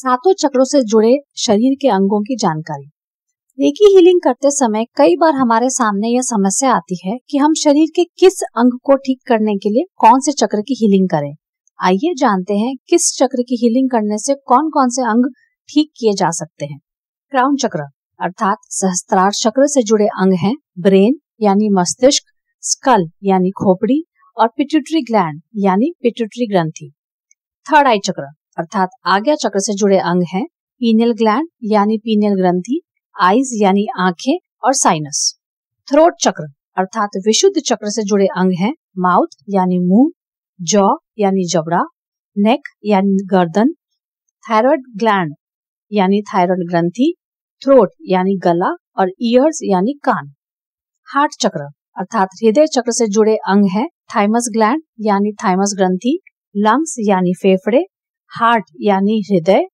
सातों चक्रों से जुड़े शरीर के अंगों की जानकारी रेकी हीलिंग करते समय कई बार हमारे सामने यह समस्या आती है कि हम शरीर के किस अंग को ठीक करने के लिए कौन से चक्र की हीलिंग करें आइए जानते हैं किस चक्र की हीलिंग करने से कौन कौन से अंग ठीक किए जा सकते हैं क्राउन चक्र अर्थात सहस्त्रार चक्र से जुड़े अंग हैं ब्रेन यानी मस्तिष्क स्कल यानी खोपड़ी और पिट्यूटरी ग्लैंड यानी पिट्यूटरी ग्रंथि थर्ड आई चक्र अर्थात आज्ञा चक्र से जुड़े अंग हैं पीनियल ग्लैंड यानी पीनियल ग्रंथि आईज यानी आंखें और साइनस थ्रोट चक्र अर्थात विशुद्ध चक्र से जुड़े अंग हैं माउथ यानी मुंह जॉ यानी जबड़ा नेक यानी गर्दन थायराइड ग्लैंड यानी थायराइड ग्रंथि थ्रोट यानी गला और ईयर्स यानी कान हार्ट चक्र अर्थात हृदय चक्र से जुड़े अंग हैं थाइमस ग्लैंड यानी थाइमस ग्रंथि लंग्स यानी फेफड़े हार्ट यानी हृदय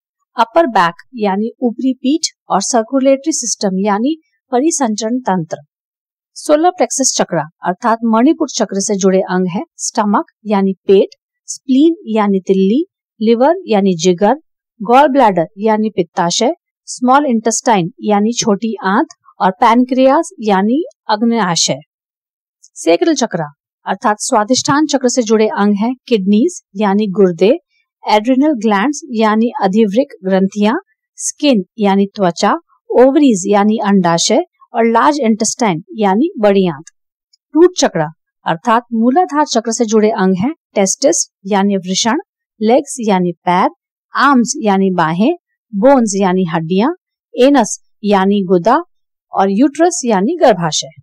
अपर बैक यानी ऊपरी पीठ और सर्कुलेटरी सिस्टम यानी परिसंचरण तंत्र सोलर प्लेक्सस चक्र अर्थात मणिपुर चक्र से जुड़े अंग हैं स्टमक यानी पेट स्प्लीन यानी तिल्ली लिवर यानी जिगर गॉल ब्लैडर यानी पित्ताशय स्मॉल इंटेस्टाइन यानी छोटी आंत और पैनक्रियास यानी अग्नाशय सेक्रल चक्र अर्थात स्वादिष्ठान चक्र से जुड़े अंग हैं किडनीज यानी गुर्दे एड्रिनल ग्लैंड्स यानी अधिवृक ग्रंथियां स्किन यानी त्वचा ओवरीज यानी अंडाशय और लार्ज इंटेस्टाइन यानी बड़ी आंत रूट चक्र अर्थात मूलाधार चक्र से जुड़े अंग हैं टेस्टिस यानी वृषण लेग्स यानी पैर आर्म्स यानी बाहें बोन्स यानी हड्डियां एनस यानी गुदा और यूट्रस यानी गर्भाशय